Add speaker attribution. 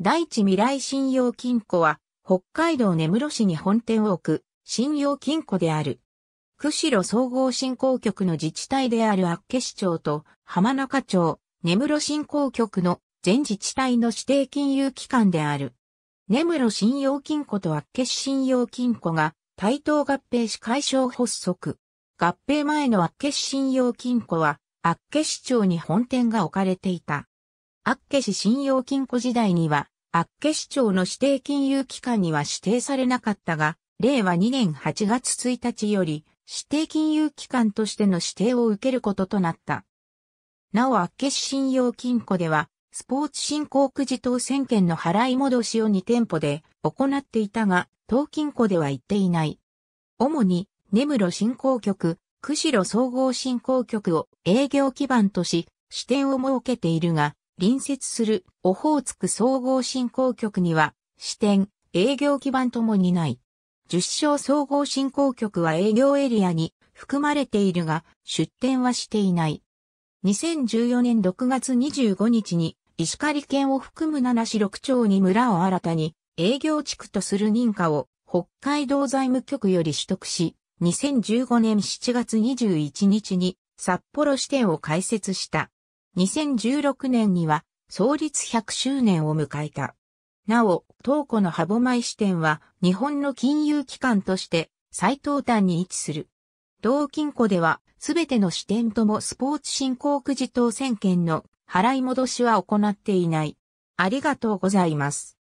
Speaker 1: 第一未来信用金庫は、北海道根室市に本店を置く、信用金庫である。釧路総合振興局の自治体である厚岸町と浜中町、根室振興局の全自治体の指定金融機関である。根室信用金庫と厚岸信用金庫が対等合併し解消発足。合併前の厚岸信用金庫は、厚岸町に本店が置かれていた。厚岸信用金庫時代には、厚岸町の指定金融機関には指定されなかったが、令和2年8月1日より、指定金融機関としての指定を受けることとなった。なお、厚岸信用金庫では、スポーツ振興くじ当選券の払い戻しを2店舗で行っていたが、当金庫では行っていない。主に、根室振興局、釧路総合振興局を営業基盤とし、支店を設けているが、隣接するオホーツク総合振興局には支店、営業基盤ともにない。十勝総合振興局は営業エリアに含まれているが出店はしていない。2014年6月25日に石狩県を含む七市六町に村を新たに営業地区とする認可を北海道財務局より取得し、2015年7月21日に札幌支店を開設した。2016年には創立100周年を迎えた。なお、東湖の歯舞支店は日本の金融機関として最東端に位置する。同金庫ではすべての支店ともスポーツ振興くじ当選権の払い戻しは行っていない。ありがとうございます。